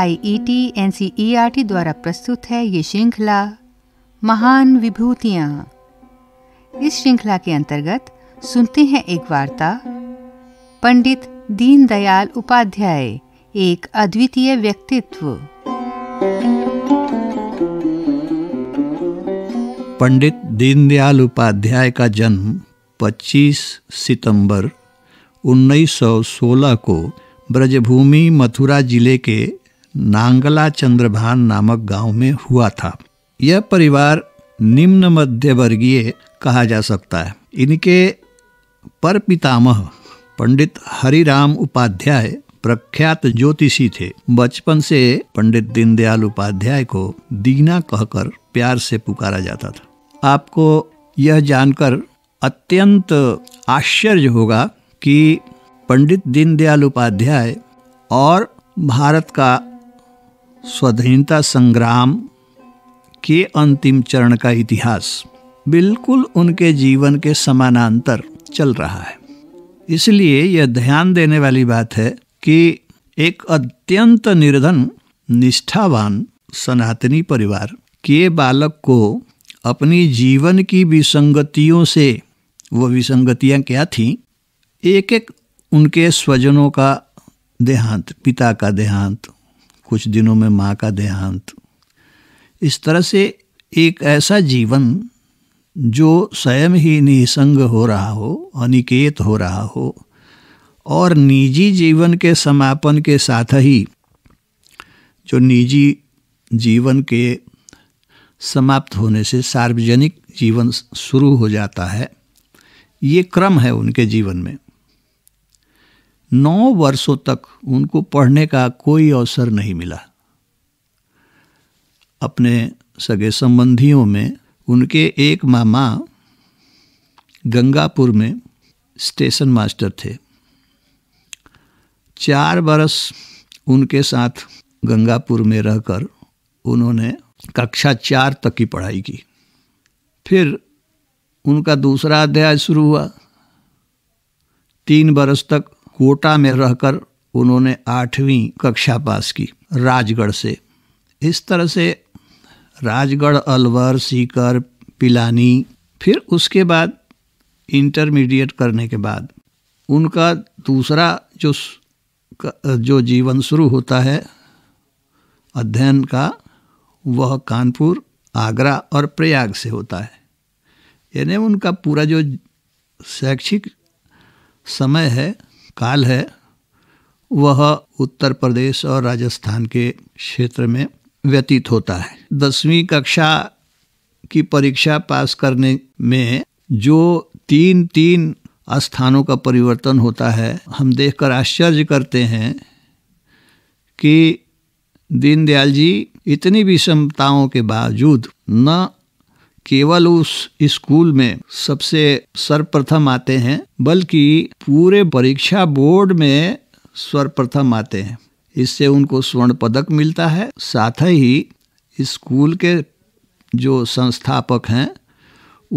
IET T e e द्वारा प्रस्तुत है ये श्रृंखला महान विभूतियाँ इस श्रृंखला के अंतर्गत सुनते हैं एक वार्ता पंडित दीनदयाल उपाध्याय एक अद्वितीय व्यक्तित्व पंडित दीनदयाल उपाध्याय का जन्म 25 सितंबर 1916 को ब्रजभूमि मथुरा जिले के नांगला चंद्रभान नामक गांव में हुआ था यह परिवार निम्न मध्य वर्गीय कहा जा सकता है इनके पर पितामह पंडित हरिराम उपाध्याय प्रख्यात ज्योतिषी थे बचपन से पंडित दीनदयाल उपाध्याय को दीना कहकर प्यार से पुकारा जाता था आपको यह जानकर अत्यंत आश्चर्य होगा कि पंडित दीनदयाल उपाध्याय और भारत का स्वाधीनता संग्राम के अंतिम चरण का इतिहास बिल्कुल उनके जीवन के समानांतर चल रहा है इसलिए यह ध्यान देने वाली बात है कि एक अत्यंत निर्धन निष्ठावान सनातनी परिवार के बालक को अपनी जीवन की विसंगतियों से वो विसंगतियाँ क्या थीं एक एक उनके स्वजनों का देहांत पिता का देहांत कुछ दिनों में माँ का देहांत इस तरह से एक ऐसा जीवन जो स्वयं ही निसंग हो रहा हो अनिकेत हो रहा हो और निजी जीवन के समापन के साथ ही जो निजी जीवन के समाप्त होने से सार्वजनिक जीवन शुरू हो जाता है ये क्रम है उनके जीवन में नौ वर्षों तक उनको पढ़ने का कोई अवसर नहीं मिला अपने सगे संबंधियों में उनके एक मामा गंगापुर में स्टेशन मास्टर थे चार बरस उनके साथ गंगापुर में रहकर उन्होंने कक्षा चार तक की पढ़ाई की फिर उनका दूसरा अध्याय शुरू हुआ तीन बरस तक कोटा में रहकर उन्होंने आठवीं कक्षा पास की राजगढ़ से इस तरह से राजगढ़ अलवर सीकर पिलानी फिर उसके बाद इंटरमीडिएट करने के बाद उनका दूसरा जो जो जीवन शुरू होता है अध्ययन का वह कानपुर आगरा और प्रयाग से होता है यानी उनका पूरा जो शैक्षिक समय है काल है वह उत्तर प्रदेश और राजस्थान के क्षेत्र में व्यतीत होता है दसवीं कक्षा की परीक्षा पास करने में जो तीन तीन स्थानों का परिवर्तन होता है हम देखकर आश्चर्य करते हैं कि दीनदयाल जी इतनी विषमताओं के बावजूद न केवल उस स्कूल में सबसे सर्वप्रथम आते हैं बल्कि पूरे परीक्षा बोर्ड में सर्वप्रथम आते हैं इससे उनको स्वर्ण पदक मिलता है साथ ही स्कूल के जो संस्थापक हैं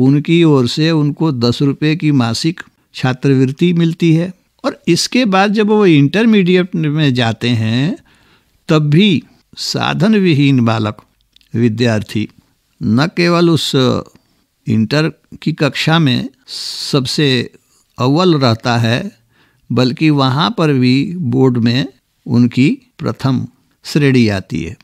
उनकी ओर से उनको दस रुपये की मासिक छात्रवृत्ति मिलती है और इसके बाद जब वो इंटरमीडिएट में जाते हैं तब भी साधन विहीन बालक विद्यार्थी न केवल उस इंटर की कक्षा में सबसे अव्वल रहता है बल्कि वहाँ पर भी बोर्ड में उनकी प्रथम श्रेणी आती है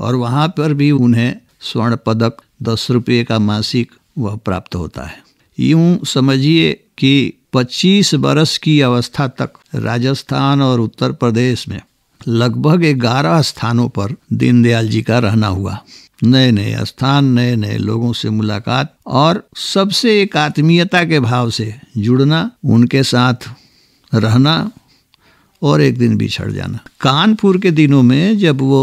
और वहाँ पर भी उन्हें स्वर्ण पदक दस रुपये का मासिक वह प्राप्त होता है यूं समझिए कि 25 बरस की अवस्था तक राजस्थान और उत्तर प्रदेश में लगभग ग्यारह स्थानों पर दीनदयाल जी का रहना हुआ नए नए स्थान नए नए लोगों से मुलाकात और सबसे एक आत्मीयता के भाव से जुड़ना उनके साथ रहना और एक दिन बिछड़ जाना कानपुर के दिनों में जब वो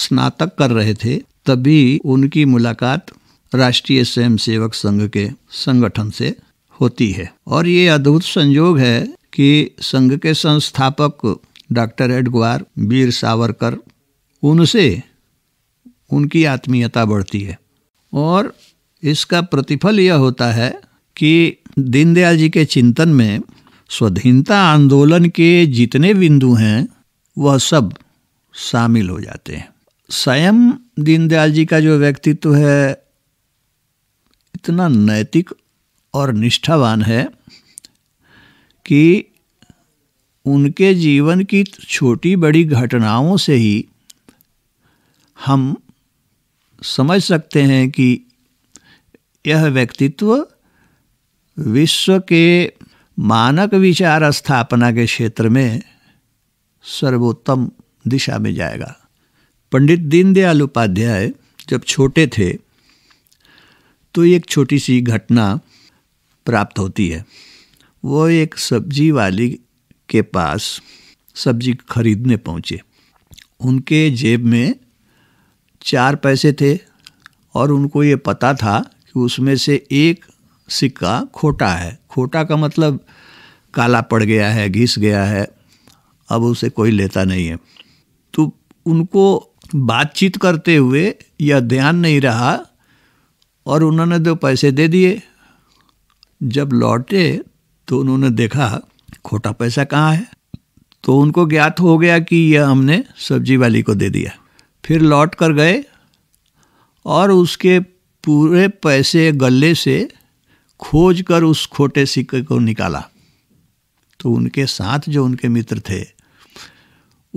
स्नातक कर रहे थे तभी उनकी मुलाकात राष्ट्रीय स्वयं सेवक संघ के संगठन से होती है और ये अद्भुत संयोग है कि संघ के संस्थापक डॉक्टर एडग्वार वीर सावरकर उनसे उनकी आत्मीयता बढ़ती है और इसका प्रतिफल यह होता है कि दीनदयाल जी के चिंतन में स्वाधीनता आंदोलन के जितने बिंदु हैं वह सब शामिल हो जाते हैं स्वयं दीनदयाल जी का जो व्यक्तित्व है इतना नैतिक और निष्ठावान है कि उनके जीवन की छोटी बड़ी घटनाओं से ही हम समझ सकते हैं कि यह व्यक्तित्व विश्व के मानक विचार स्थापना के क्षेत्र में सर्वोत्तम दिशा में जाएगा पंडित दीनदयाल उपाध्याय जब छोटे थे तो एक छोटी सी घटना प्राप्त होती है वो एक सब्जी वाली के पास सब्जी खरीदने पहुँचे उनके जेब में चार पैसे थे और उनको ये पता था कि उसमें से एक सिक्का खोटा है खोटा का मतलब काला पड़ गया है घिस गया है अब उसे कोई लेता नहीं है तो उनको बातचीत करते हुए यह ध्यान नहीं रहा और उन्होंने दो पैसे दे दिए जब लौटे तो उन्होंने देखा खोटा पैसा कहाँ है तो उनको ज्ञात हो गया कि यह हमने सब्जी वाली को दे दिया फिर लौट कर गए और उसके पूरे पैसे गले से खोज कर उस खोटे सिक्के को निकाला तो उनके साथ जो उनके मित्र थे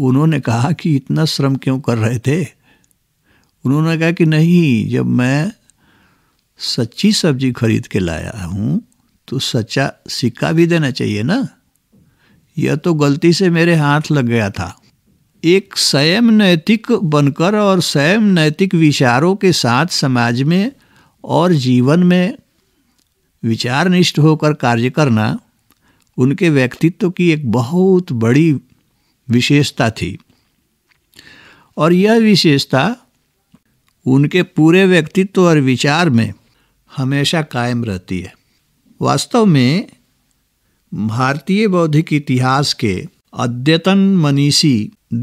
उन्होंने कहा कि इतना श्रम क्यों कर रहे थे उन्होंने कहा कि नहीं जब मैं सच्ची सब्जी खरीद के लाया हूँ तो सच्चा सिक्का भी देना चाहिए ना यह तो गलती से मेरे हाथ लग गया था एक स्वयं नैतिक बनकर और स्वयं नैतिक विचारों के साथ समाज में और जीवन में विचारनिष्ठ होकर कार्य करना उनके व्यक्तित्व की एक बहुत बड़ी विशेषता थी और यह विशेषता उनके पूरे व्यक्तित्व और विचार में हमेशा कायम रहती है वास्तव में भारतीय बौद्धिक इतिहास के अद्यतन मनीषी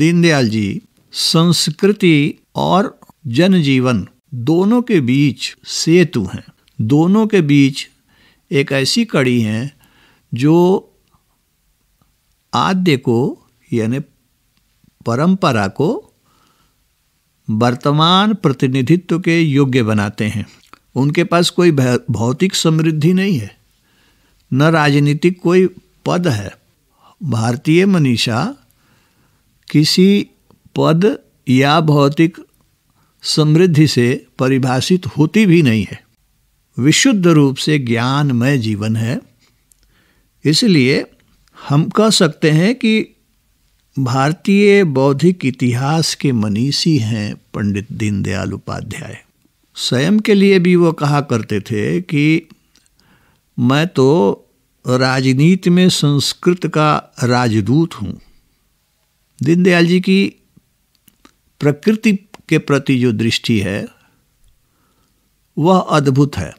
दीनदयाल जी संस्कृति और जनजीवन दोनों के बीच सेतु हैं दोनों के बीच एक ऐसी कड़ी हैं जो आद्य को यानी परंपरा को वर्तमान प्रतिनिधित्व के योग्य बनाते हैं उनके पास कोई भौतिक समृद्धि नहीं है न राजनीतिक कोई पद है भारतीय मनीषा किसी पद या भौतिक समृद्धि से परिभाषित होती भी नहीं है विशुद्ध रूप से ज्ञानमय जीवन है इसलिए हम कह सकते हैं कि भारतीय बौद्धिक इतिहास के मनीषी हैं पंडित दीनदयाल उपाध्याय स्वयं के लिए भी वो कहा करते थे कि मैं तो राजनीति में संस्कृत का राजदूत हूँ दीनदयाल जी की प्रकृति के प्रति जो दृष्टि है वह अद्भुत है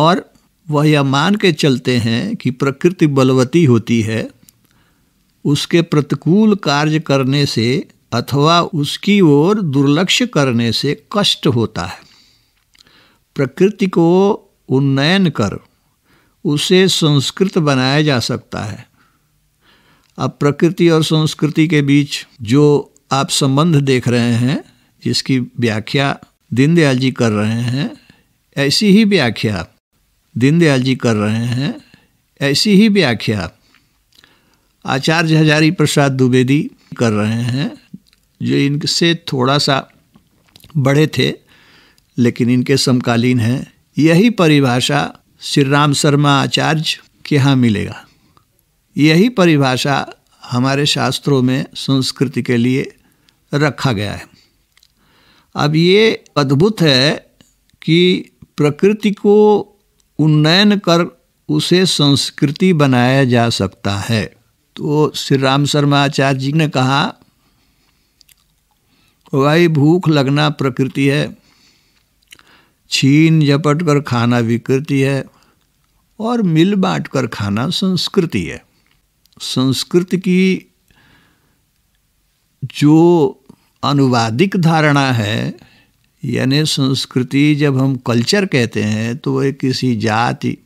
और वह यह मान के चलते हैं कि प्रकृति बलवती होती है उसके प्रतिकूल कार्य करने से अथवा उसकी ओर दुर्लक्ष करने से कष्ट होता है प्रकृति को उन्नयन कर उसे संस्कृत बनाया जा सकता है अब प्रकृति और संस्कृति के बीच जो आप संबंध देख रहे हैं जिसकी व्याख्या दीनदयाल जी कर रहे हैं ऐसी ही व्याख्या दीनदयाल जी कर रहे हैं ऐसी ही व्याख्या आचार्य हजारी प्रसाद द्विवेदी कर रहे हैं जो इनसे थोड़ा सा बड़े थे लेकिन इनके समकालीन हैं यही परिभाषा श्री राम शर्मा आचार्य के यहाँ मिलेगा यही परिभाषा हमारे शास्त्रों में संस्कृति के लिए रखा गया है अब ये अद्भुत है कि प्रकृति को उन्नयन कर उसे संस्कृति बनाया जा सकता है तो श्री राम शर्मा आचार्य जी ने कहा भाई भूख लगना प्रकृति है छीन झपट कर खाना विकृति है और मिल बांट कर खाना संस्कृति है संस्कृत की जो अनुवादिक धारणा है यानी संस्कृति जब हम कल्चर कहते हैं तो वह किसी जाति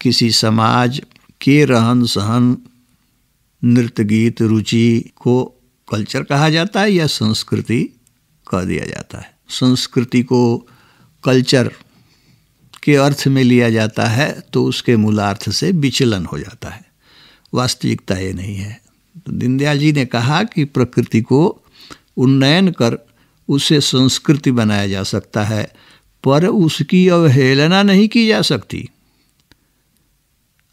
किसी समाज के रहन सहन नृत्य गीत रुचि को कल्चर कहा जाता है या संस्कृति कह दिया जाता है संस्कृति को कल्चर के अर्थ में लिया जाता है तो उसके मूलार्थ से विचलन हो जाता है वास्तविकता ये नहीं है तो दीनदयाल जी ने कहा कि प्रकृति को उन्नयन कर उसे संस्कृति बनाया जा सकता है पर उसकी अवहेलना नहीं की जा सकती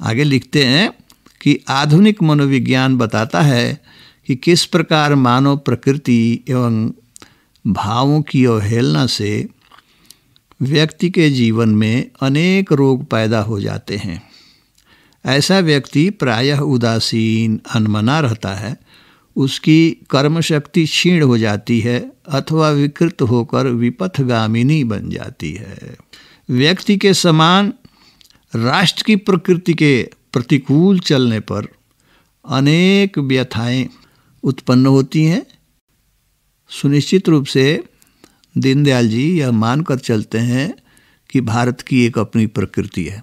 आगे लिखते हैं कि आधुनिक मनोविज्ञान बताता है कि किस प्रकार मानव प्रकृति एवं भावों की अवहेलना से व्यक्ति के जीवन में अनेक रोग पैदा हो जाते हैं ऐसा व्यक्ति प्रायः उदासीन अनमना रहता है उसकी कर्म शक्ति क्षीण हो जाती है अथवा विकृत होकर विपथगामिनी बन जाती है व्यक्ति के समान राष्ट्र की प्रकृति के प्रतिकूल चलने पर अनेक व्यथाएं उत्पन्न होती हैं सुनिश्चित रूप से दीनदयाल जी यह मानकर चलते हैं कि भारत की एक अपनी प्रकृति है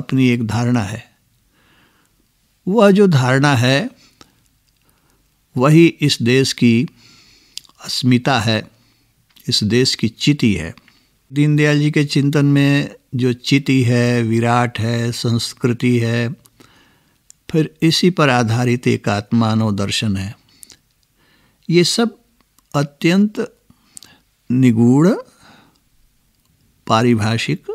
अपनी एक धारणा है वह जो धारणा है वही इस देश की अस्मिता है इस देश की चिति है दीनदयाल जी के चिंतन में जो चिति है विराट है संस्कृति है फिर इसी पर आधारित एक आत्मानव दर्शन है ये सब अत्यंत निगूढ़ पारिभाषिक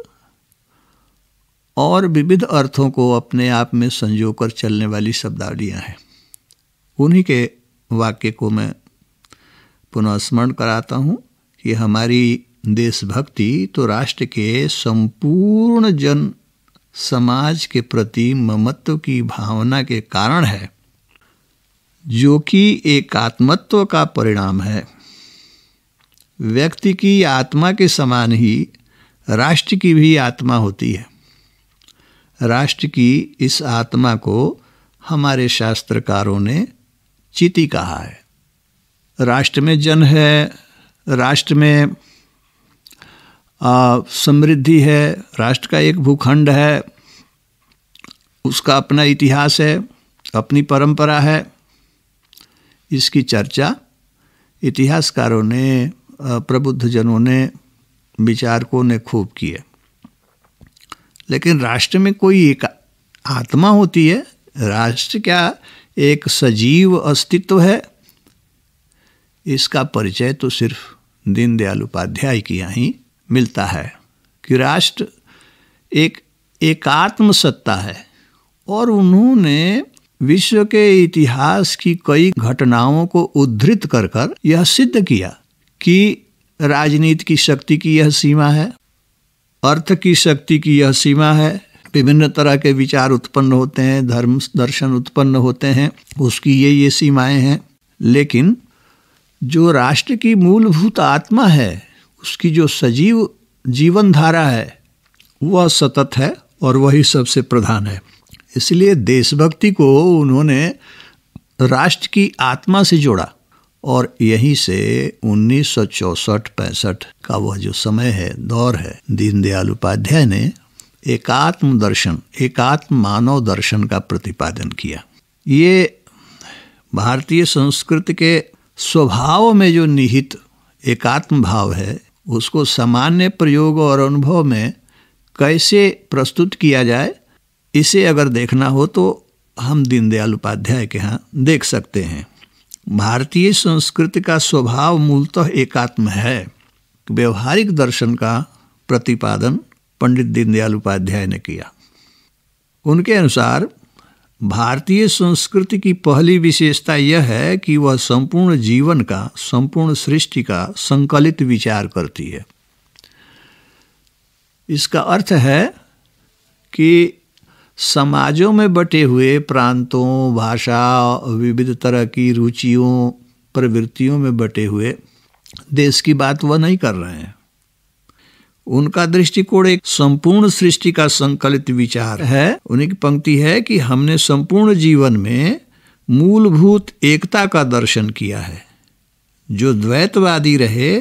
और विविध अर्थों को अपने आप में संजोकर चलने वाली शब्दावलियाँ हैं उन्हीं के वाक्य को मैं पुनः स्मरण कराता हूँ कि हमारी देशभक्ति तो राष्ट्र के संपूर्ण जन समाज के प्रति ममत्व की भावना के कारण है जो कि एकात्मत्व का परिणाम है व्यक्ति की आत्मा के समान ही राष्ट्र की भी आत्मा होती है राष्ट्र की इस आत्मा को हमारे शास्त्रकारों ने चिति कहा है राष्ट्र में जन है राष्ट्र में समृद्धि है राष्ट्र का एक भूखंड है उसका अपना इतिहास है अपनी परंपरा है इसकी चर्चा इतिहासकारों ने प्रबुद्ध जनों ने विचारकों ने खूब किए लेकिन राष्ट्र में कोई एक आत्मा होती है राष्ट्र क्या एक सजीव अस्तित्व है इसका परिचय तो सिर्फ दीनदयाल उपाध्याय की यहाँ मिलता है कि राष्ट्र एक एकात्म सत्ता है और उन्होंने विश्व के इतिहास की कई घटनाओं को उद्धृत कर कर यह सिद्ध किया कि राजनीति की शक्ति की यह सीमा है अर्थ की शक्ति की यह सीमा है विभिन्न तरह के विचार उत्पन्न होते हैं धर्म दर्शन उत्पन्न होते हैं उसकी ये ये सीमाएं हैं लेकिन जो राष्ट्र की मूलभूत आत्मा है उसकी जो सजीव जीवन धारा है वह सतत है और वही सबसे प्रधान है इसलिए देशभक्ति को उन्होंने राष्ट्र की आत्मा से जोड़ा और यहीं से उन्नीस सौ चौसठ पैंसठ का वह जो समय है दौर है दीनदयाल उपाध्याय ने एकात्म दर्शन एकात्म मानव दर्शन का प्रतिपादन किया ये भारतीय संस्कृति के स्वभाव में जो निहित एकात्म भाव है उसको सामान्य प्रयोग और अनुभव में कैसे प्रस्तुत किया जाए इसे अगर देखना हो तो हम दीनदयाल उपाध्याय के यहाँ देख सकते हैं भारतीय संस्कृति का स्वभाव मूलतः एकात्म है व्यवहारिक दर्शन का प्रतिपादन पंडित दीनदयाल उपाध्याय ने किया उनके अनुसार भारतीय संस्कृति की पहली विशेषता यह है कि वह संपूर्ण जीवन का संपूर्ण सृष्टि का संकलित विचार करती है इसका अर्थ है कि समाजों में बटे हुए प्रांतों भाषा विविध तरह की रुचियों प्रवृत्तियों में बटे हुए देश की बात वह नहीं कर रहे हैं उनका दृष्टिकोण एक संपूर्ण सृष्टि का संकलित विचार है उन्हीं की पंक्ति है कि हमने संपूर्ण जीवन में मूलभूत एकता का दर्शन किया है जो द्वैतवादी रहे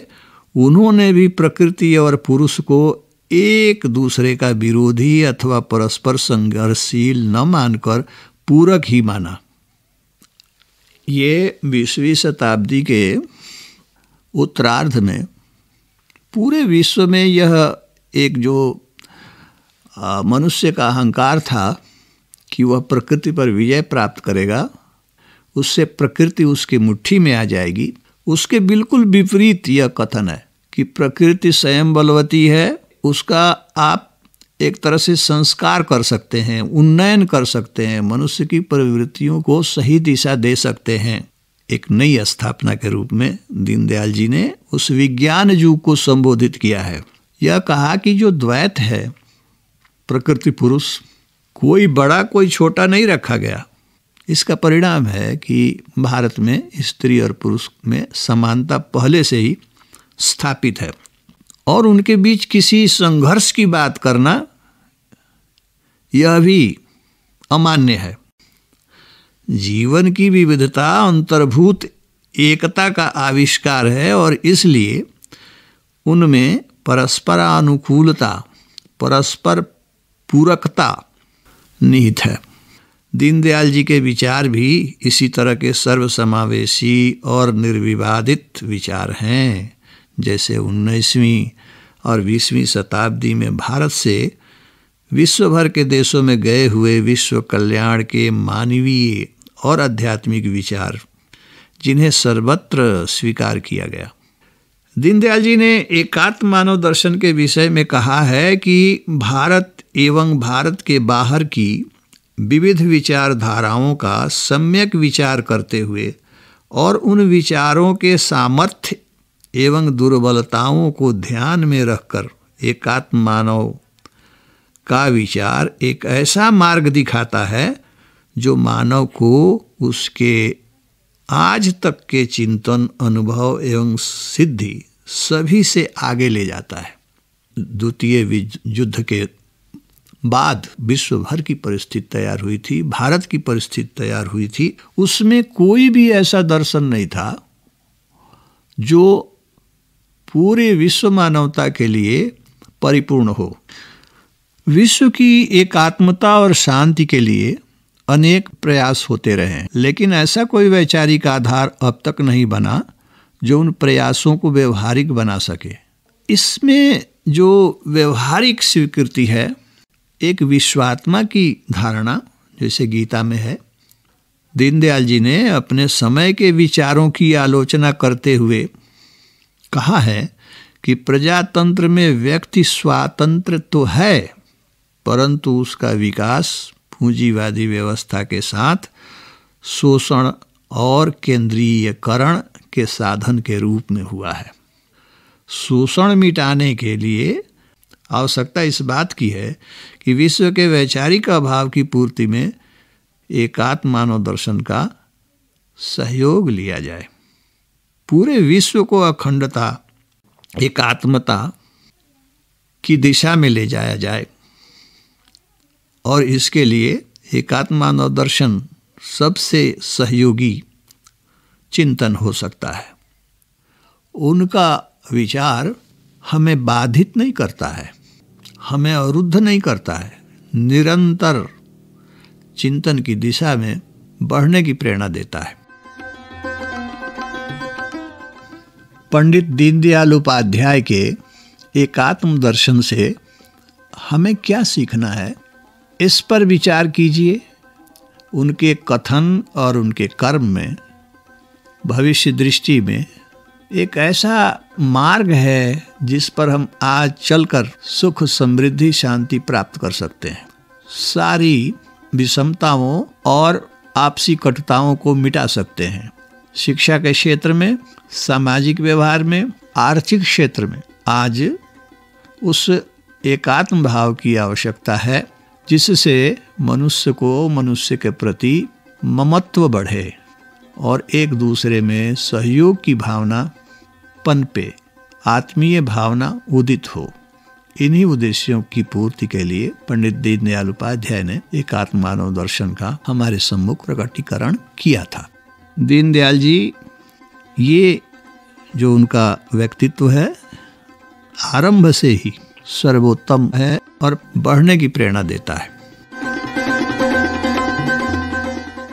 उन्होंने भी प्रकृति और पुरुष को एक दूसरे का विरोधी अथवा परस्पर संघर्षशील न मानकर पूरक ही माना ये बीसवीं शताब्दी के उत्तरार्ध में पूरे विश्व में यह एक जो मनुष्य का अहंकार था कि वह प्रकृति पर विजय प्राप्त करेगा उससे प्रकृति उसकी मुट्ठी में आ जाएगी उसके बिल्कुल विपरीत यह कथन है कि प्रकृति स्वयं बलवती है उसका आप एक तरह से संस्कार कर सकते हैं उन्नयन कर सकते हैं मनुष्य की प्रवृत्तियों को सही दिशा दे सकते हैं एक नई स्थापना के रूप में दीनदयाल जी ने उस विज्ञान युग को संबोधित किया है यह कहा कि जो द्वैत है प्रकृति पुरुष कोई बड़ा कोई छोटा नहीं रखा गया इसका परिणाम है कि भारत में स्त्री और पुरुष में समानता पहले से ही स्थापित है और उनके बीच किसी संघर्ष की बात करना यह भी अमान्य है जीवन की विविधता अंतर्भूत एकता का आविष्कार है और इसलिए उनमें परस्परानुकूलता परस्पर पूरकता निहित है दीनदयाल जी के विचार भी इसी तरह के सर्वसमावेशी और निर्विवादित विचार हैं जैसे 19वीं और 20वीं शताब्दी में भारत से विश्व भर के देशों में गए हुए विश्व कल्याण के मानवीय और आध्यात्मिक विचार जिन्हें सर्वत्र स्वीकार किया गया दीनदयाल जी ने एकात्म मानव दर्शन के विषय में कहा है कि भारत एवं भारत के बाहर की विविध विचारधाराओं का सम्यक विचार करते हुए और उन विचारों के सामर्थ्य एवं दुर्बलताओं को ध्यान में रखकर एकात्म मानव का विचार एक ऐसा मार्ग दिखाता है जो मानव को उसके आज तक के चिंतन अनुभव एवं सिद्धि सभी से आगे ले जाता है द्वितीय युद्ध के बाद विश्व भर की परिस्थिति तैयार हुई थी भारत की परिस्थिति तैयार हुई थी उसमें कोई भी ऐसा दर्शन नहीं था जो पूरे विश्व मानवता के लिए परिपूर्ण हो विश्व की एकात्मता और शांति के लिए अनेक प्रयास होते रहे लेकिन ऐसा कोई वैचारिक आधार अब तक नहीं बना जो उन प्रयासों को व्यवहारिक बना सके इसमें जो व्यवहारिक स्वीकृति है एक विश्वात्मा की धारणा जैसे गीता में है दीनदयाल जी ने अपने समय के विचारों की आलोचना करते हुए कहा है कि प्रजातंत्र में व्यक्ति स्वातंत्र तो है परंतु उसका विकास पूंजीवादी व्यवस्था के साथ शोषण और केंद्रीयकरण के साधन के रूप में हुआ है शोषण मिटाने के लिए आवश्यकता इस बात की है कि विश्व के वैचारिक अभाव की पूर्ति में एकात्म मानव दर्शन का सहयोग लिया जाए पूरे विश्व को अखंडता एक आत्मता की दिशा में ले जाया जाए और इसके लिए एकात्मानव दर्शन सबसे सहयोगी चिंतन हो सकता है उनका विचार हमें बाधित नहीं करता है हमें अवरुद्ध नहीं करता है निरंतर चिंतन की दिशा में बढ़ने की प्रेरणा देता है पंडित दीनदयाल उपाध्याय के एकात्म दर्शन से हमें क्या सीखना है इस पर विचार कीजिए उनके कथन और उनके कर्म में भविष्य दृष्टि में एक ऐसा मार्ग है जिस पर हम आज चलकर सुख समृद्धि शांति प्राप्त कर सकते हैं सारी विषमताओं और आपसी कटुताओं को मिटा सकते हैं शिक्षा के क्षेत्र में सामाजिक व्यवहार में आर्थिक क्षेत्र में आज उस एकात्म भाव की आवश्यकता है जिससे मनुष्य को मनुष्य के प्रति ममत्व बढ़े और एक दूसरे में सहयोग की भावना पनपे आत्मीय भावना उदित हो इन्हीं उद्देश्यों की पूर्ति के लिए पंडित दीनदयाल उपाध्याय ने एक आत्मानव दर्शन का हमारे सम्मुख प्रकटीकरण किया था दीनदयाल जी ये जो उनका व्यक्तित्व है आरंभ से ही सर्वोत्तम है और बढ़ने की प्रेरणा देता है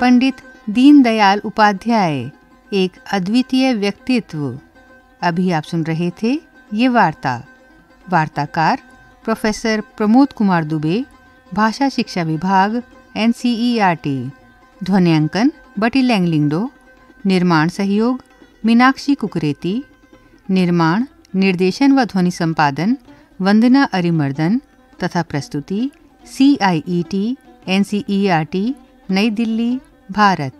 पंडित दीनदयाल उपाध्याय एक अद्वितीय व्यक्तित्व अभी आप सुन रहे थे ये वार्ता वार्ताकार प्रोफेसर प्रमोद कुमार दुबे भाषा शिक्षा विभाग एन सी आर टी ध्वनियांकन बटी लैंगलिंगडो निर्माण सहयोग मीनाक्षी कुकरेती निर्माण निर्देशन व ध्वनि संपादन वंदना अरिमर्दन तथा प्रस्तुति C I E T N C E R T New Delhi Bharat